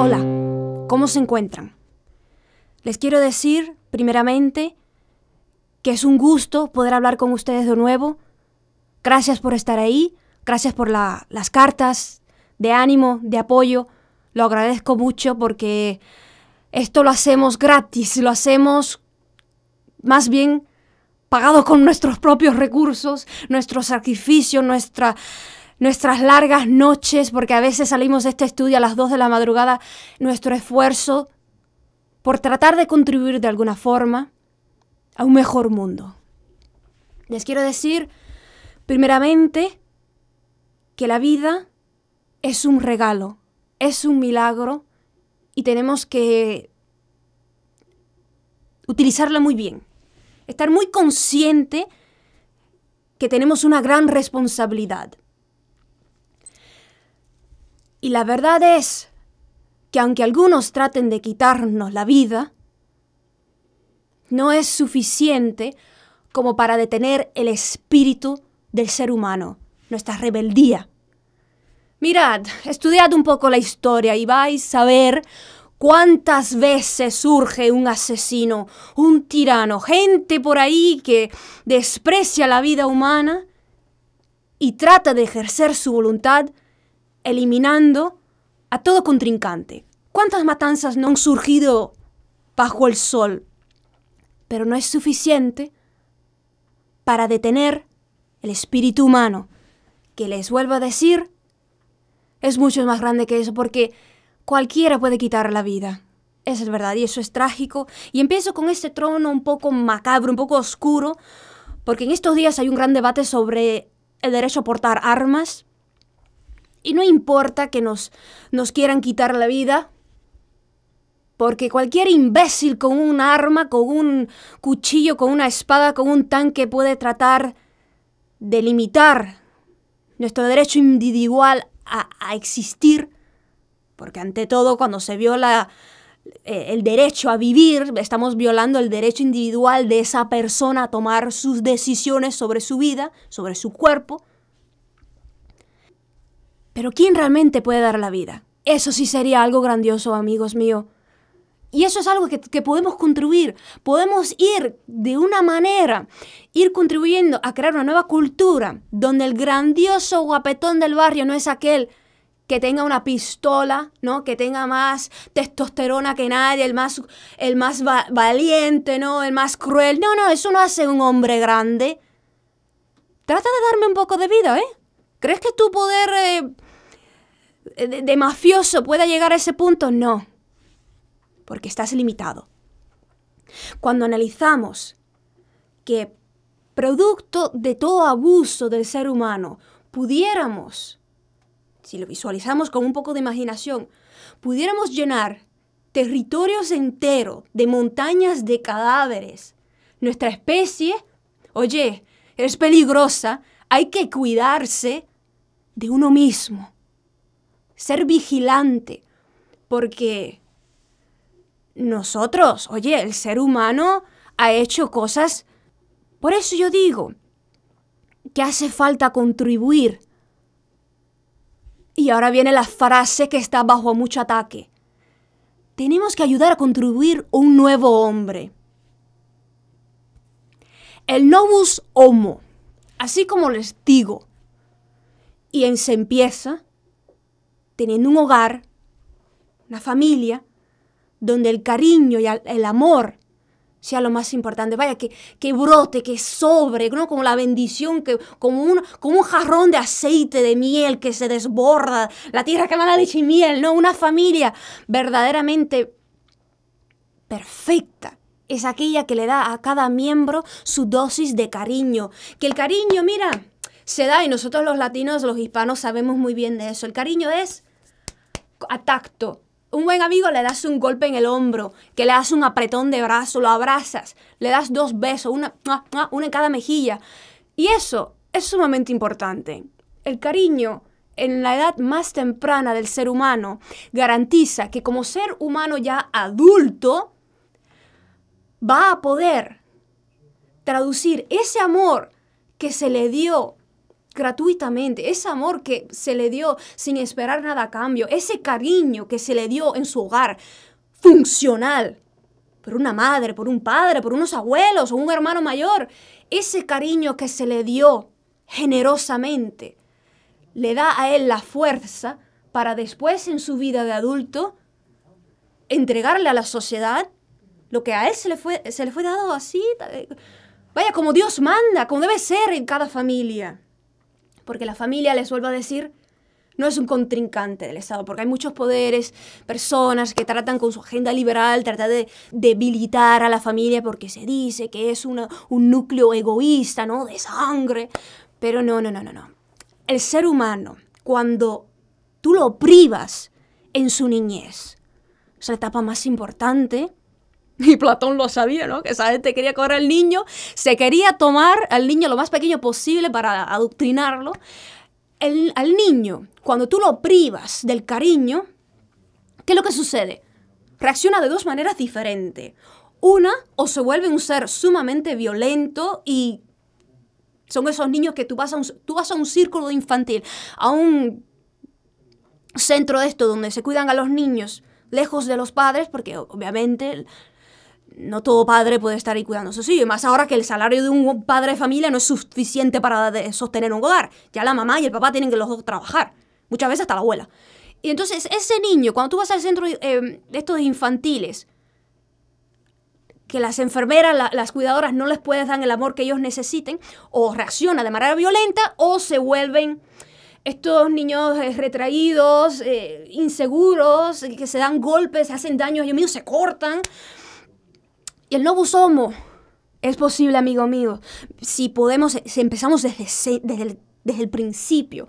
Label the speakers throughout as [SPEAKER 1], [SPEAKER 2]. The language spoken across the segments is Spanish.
[SPEAKER 1] Hola, ¿cómo se encuentran? Les quiero decir, primeramente, que es un gusto poder hablar con ustedes de nuevo. Gracias por estar ahí, gracias por las cartas de ánimo, de apoyo. Lo agradezco mucho porque esto lo hacemos gratis, lo hacemos más bien pagado con nuestros propios recursos, nuestro sacrificio, nuestra, nuestras largas noches, porque a veces salimos de este estudio a las 2 de la madrugada, nuestro esfuerzo por tratar de contribuir de alguna forma a un mejor mundo. Les quiero decir, primeramente, que la vida es un regalo, es un milagro y tenemos que utilizarla muy bien. Estar muy consciente que tenemos una gran responsabilidad. Y la verdad es que aunque algunos traten de quitarnos la vida, no es suficiente como para detener el espíritu del ser humano, nuestra rebeldía. Mirad, estudiad un poco la historia y vais a ver cuántas veces surge un asesino, un tirano, gente por ahí que desprecia la vida humana y trata de ejercer su voluntad eliminando a todo contrincante. ¿Cuántas matanzas no han surgido bajo el sol? Pero no es suficiente para detener el espíritu humano, que les vuelvo a decir, es mucho más grande que eso, porque cualquiera puede quitar la vida. Esa es verdad, y eso es trágico. Y empiezo con este trono un poco macabro, un poco oscuro, porque en estos días hay un gran debate sobre el derecho a portar armas, y no importa que nos, quieran quitar la vida, porque cualquier imbécil con un arma, con un cuchillo, con una espada, con un tanque puede tratar de limitar nuestro derecho individual a, existir, porque ante todo cuando se viola eh, el derecho a vivir, estamos violando el derecho individual de esa persona a tomar sus decisiones sobre su vida, sobre su cuerpo, pero ¿quién realmente puede dar la vida? Eso sí sería algo grandioso, amigos míos. Y eso es algo que, podemos contribuir. Podemos ir de una manera, ir contribuyendo a crear una nueva cultura donde el grandioso guapetón del barrio no es aquel que tenga una pistola, ¿no? Que tenga más testosterona que nadie, el más, el más valiente, ¿no? El más cruel. No, no, eso no hace un hombre grande. Trata de darme un poco de vida, ¿eh? ¿Crees que tu poder... Eh, eh, de, mafioso pueda llegar a ese punto, no, porque estás limitado. Cuando analizamos que producto de todo abuso del ser humano pudiéramos, si lo visualizamos con un poco de imaginación, pudiéramos llenar territorios enteros de montañas de cadáveres. Nuestra especie, oye, es peligrosa, hay que cuidarse de uno mismo ser vigilante, porque nosotros, oye, el ser humano ha hecho cosas... Por eso yo digo que hace falta contribuir. Y ahora viene la frase que está bajo mucho ataque. Tenemos que ayudar a contribuir un nuevo hombre. El novus homo, así como les digo, y en se empieza, teniendo un hogar, una familia, donde el cariño y el amor sea lo más importante. Vaya, que, brote, que sobre, ¿no? Como la bendición, que, como, un, como un jarrón de aceite, de miel que se desborda, la tierra que manda leche y miel, ¿no? Una familia verdaderamente perfecta. Es aquella que le da a cada miembro su dosis de cariño. Que el cariño, mira, se da y nosotros los latinos, los hispanos sabemos muy bien de eso. El cariño es a tacto. Un buen amigo le das un golpe en el hombro, que le das un apretón de brazo, lo abrazas, le das dos besos, una, una en cada mejilla. Y eso es sumamente importante. El cariño en la edad más temprana del ser humano garantiza que como ser humano ya adulto va a poder traducir ese amor que se le dio gratuitamente, ese amor que se le dio sin esperar nada a cambio, ese cariño que se le dio en su hogar, funcional, por una madre, por un padre, por unos abuelos o un hermano mayor, ese cariño que se le dio generosamente, le da a él la fuerza para después en su vida de adulto entregarle a la sociedad lo que a él se le fue, se le fue dado así, eh, vaya, como Dios manda, como debe ser en cada familia porque la familia, les vuelvo a decir, no es un contrincante del Estado, porque hay muchos poderes, personas que tratan con su agenda liberal, tratar de debilitar a la familia porque se dice que es un núcleo egoísta, ¿no? De sangre. Pero no, no, no, no, no. El ser humano, cuando tú lo privas en su niñez, es la etapa más importante, y Platón lo sabía, ¿no? Que esa gente quería correr al niño, se quería tomar al niño lo más pequeño posible para adoctrinarlo. El, al niño, cuando tú lo privas del cariño, ¿qué es lo que sucede? Reacciona de dos maneras diferentes. Una, o se vuelve un ser sumamente violento y son esos niños que tú vas tú vas a un círculo infantil, a un centro de esto donde se cuidan a los niños lejos de los padres, porque obviamente no todo padre puede estar ahí cuidando a sus y más ahora que el salario de un padre de familia no es suficiente para sostener un hogar. Ya la mamá y el papá tienen que los dos trabajar, muchas veces hasta la abuela. Y entonces ese niño, cuando tú vas al centro eh, de estos infantiles, que las enfermeras, las cuidadoras no les puedes dar el amor que ellos necesiten, o reacciona de manera violenta, o se vuelven estos niños eh, retraídos, eh, inseguros, que se dan golpes, se hacen daños ellos mismos, se cortan. Y el lobo somos. Es posible, amigo mío, si podemos, si empezamos desde, desde, el, desde el principio.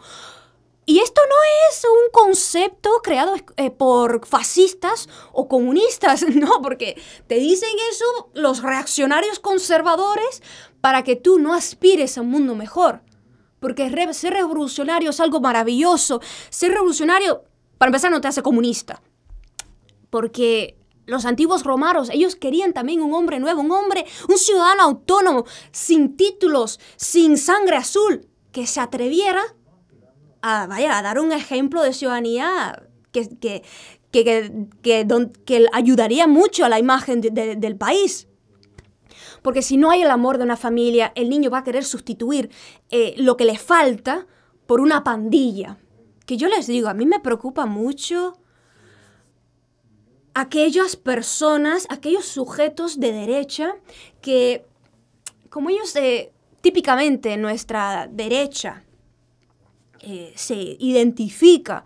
[SPEAKER 1] Y esto no es un concepto creado eh, por fascistas o comunistas, no, porque te dicen eso los reaccionarios conservadores para que tú no aspires a un mundo mejor. Porque ser revolucionario es algo maravilloso. Ser revolucionario, para empezar, no te hace comunista. Porque los antiguos romanos, ellos querían también un hombre nuevo, un hombre, un ciudadano autónomo, sin títulos, sin sangre azul, que se atreviera a, vaya, a dar un ejemplo de ciudadanía que, que, ayudaría mucho a la imagen del país. Porque si no hay el amor de una familia, el niño va a querer sustituir eh, lo que le falta por una pandilla. Que yo les digo, a mí me preocupa mucho aquellas personas, aquellos sujetos de derecha que, como ellos eh, típicamente nuestra derecha eh, se identifica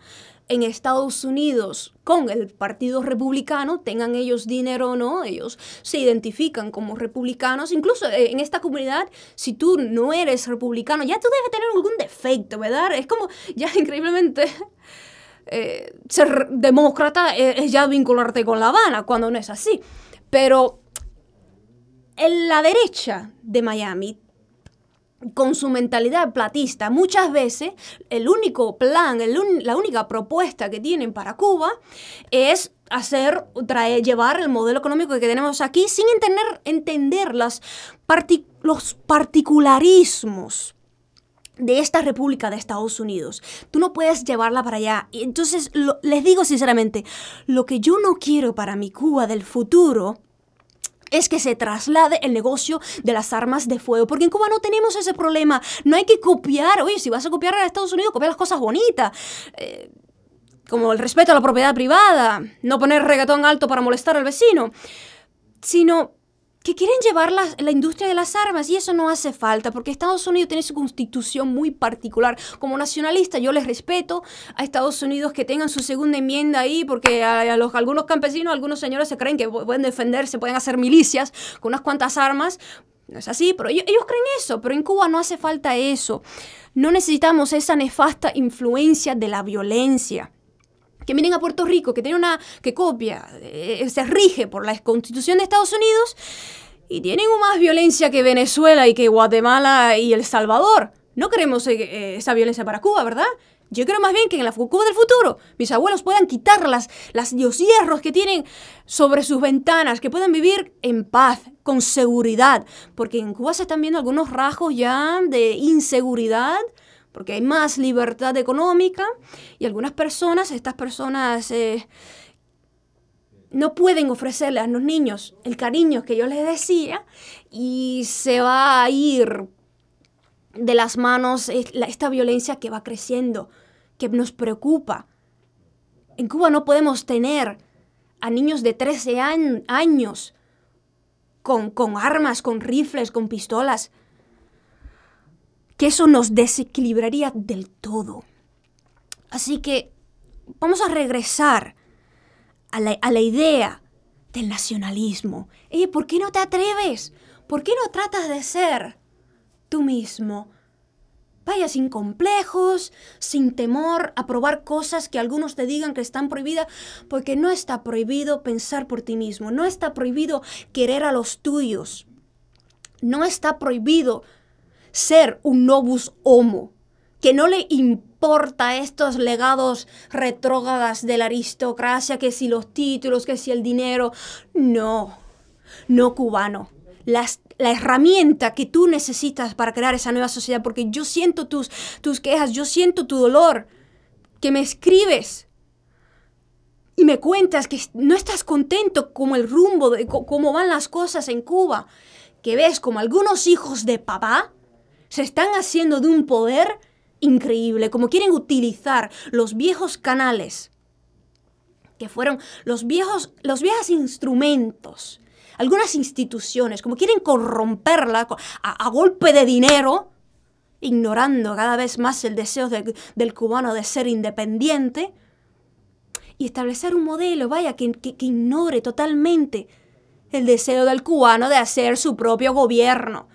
[SPEAKER 1] en Estados Unidos con el Partido Republicano, tengan ellos dinero o no, ellos se identifican como republicanos. Incluso eh, en esta comunidad, si tú no eres republicano, ya tú debes tener algún defecto, ¿verdad? Es como, ya increíblemente... Eh, ser demócrata e-, es, ya vincularte con La Habana, cuando no es así. Pero en la derecha de Miami, con su mentalidad platista, muchas veces el único plan, la única propuesta que tienen para Cuba es hacer, traer, llevar el modelo económico que tenemos aquí sin entender, entender los particularismos de esta república de Estados Unidos. Tú no puedes llevarla para allá. Y entonces les digo sinceramente, lo que yo no quiero para mi Cuba del futuro es que se traslade el negocio de las armas de fuego, porque en Cuba no tenemos ese problema. No hay que copiar, oye, si vas a copiar a Estados Unidos, copia las cosas bonitas. Eh, como el respeto a la propiedad privada, no poner reggaetón alto para molestar al vecino, sino que quieren llevar la, industria de las armas y eso no hace falta porque Estados Unidos tiene su constitución muy particular. Como nacionalista yo les respeto a Estados Unidos que tengan su segunda enmienda ahí porque a, los, algunos campesinos, algunos señores se creen que pueden defenderse, pueden hacer milicias con unas cuantas armas. No es así, pero ellos creen eso, pero en Cuba no hace falta eso. No necesitamos esa nefasta influencia de la violencia que miren a Puerto Rico, que tiene una, que copia, eh, se rige por la constitución de Estados Unidos y tienen más violencia que Venezuela y que Guatemala y El Salvador. No queremos eh, eh, esa violencia para Cuba, ¿verdad? Yo creo más bien que en la Cuba del futuro mis abuelos puedan quitar las, las, los hierros que tienen sobre sus ventanas, que puedan vivir en paz, con seguridad, porque en Cuba se están viendo algunos rasgos ya de inseguridad porque hay más libertad económica y algunas personas, estas personas eh, no pueden ofrecerle a los niños el cariño que yo les decía y se va a ir de las manos esta violencia que va creciendo, que nos preocupa. En Cuba no podemos tener a niños de 13 años con armas, con rifles, con pistolas que eso nos desequilibraría del todo. Así que vamos a regresar a la, idea del nacionalismo. ¿Por qué no te atreves? ¿Por qué no tratas de ser tú mismo? Vaya sin complejos, sin temor a probar cosas que algunos te digan que están prohibidas, porque no está prohibido pensar por ti mismo, no está prohibido querer a los tuyos, no está prohibido ser un nobus homo, que no le importa estos legados retrógradas de la aristocracia, que si los títulos, que si el dinero. No, no cubano. la herramienta que tú necesitas para crear esa nueva sociedad, porque yo siento tus, tus quejas, yo siento tu dolor, que me escribes y me cuentas que no estás contento con el rumbo, de cómo van las cosas en Cuba, que ves como algunos hijos de papá se están haciendo de un poder increíble, como quieren utilizar los viejos canales, que fueron los viejos, los viejos instrumentos, algunas instituciones, como quieren corromperla a, golpe de dinero, ignorando cada vez más el deseo del cubano de ser independiente, y establecer un modelo, vaya, que ignore totalmente el deseo del cubano de hacer su propio gobierno,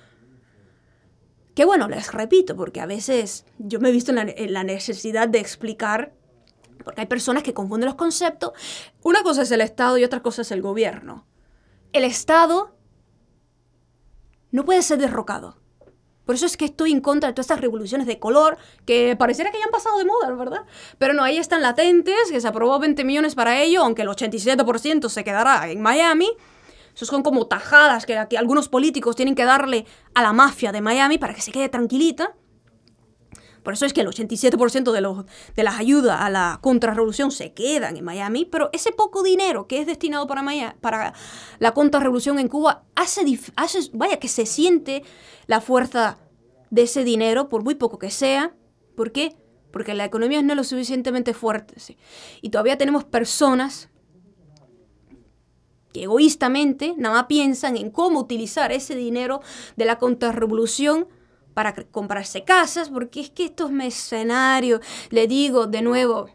[SPEAKER 1] que bueno, les repito, porque a veces yo me he visto en la, necesidad de explicar porque hay personas que confunden los conceptos. Una cosa es el Estado y otra cosa es el gobierno. El Estado no puede ser derrocado. Por eso es que estoy en contra de todas estas revoluciones de color que pareciera que ya han pasado de moda, ¿verdad? Pero no, ahí están latentes, que se aprobó 20 millones para ello, aunque el 87% se quedará en Miami. Eso son como tajadas que, algunos políticos tienen que darle a la mafia de Miami para que se quede tranquilita. Por eso es que el 87% de, los, de las ayudas a la contrarrevolución se quedan en Miami, pero ese poco dinero que es destinado para, para la contrarrevolución en Cuba hace, vaya, que se siente la fuerza de ese dinero, por muy poco que sea. ¿Por qué? Porque la economía no es lo suficientemente fuerte. Y todavía tenemos personas que egoístamente nada más piensan en cómo utilizar ese dinero de la contrarrevolución para comprarse casas, porque es que estos mercenarios, le digo de nuevo,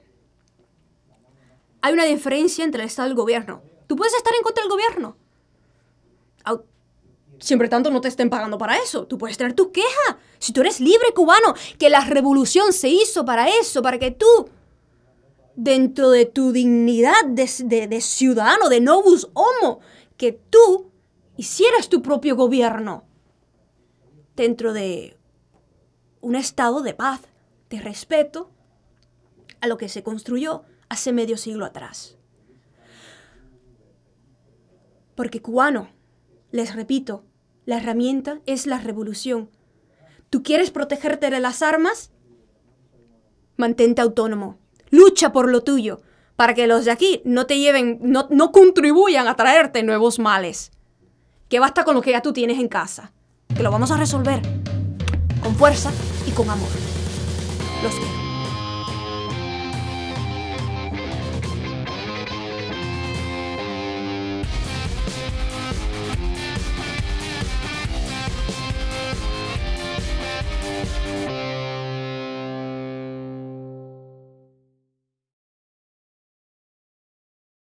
[SPEAKER 1] hay una diferencia entre el Estado y el gobierno. Tú puedes estar en contra del gobierno. Siempre tanto no te estén pagando para eso. Tú puedes tener tu queja. Si tú eres libre cubano, que la revolución se hizo para eso, para que tú dentro de tu dignidad de, ciudadano, de novus homo, que tú hicieras tu propio gobierno dentro de un estado de paz, de respeto a lo que se construyó hace medio siglo atrás. Porque cubano, les repito, la herramienta es la revolución. ¿Tú quieres protegerte de las armas? Mantente autónomo. Lucha por lo tuyo, para que los de aquí no te lleven, no, contribuyan a traerte nuevos males. Que basta con lo que ya tú tienes en casa, que lo vamos a resolver con fuerza y con amor. Los quiero.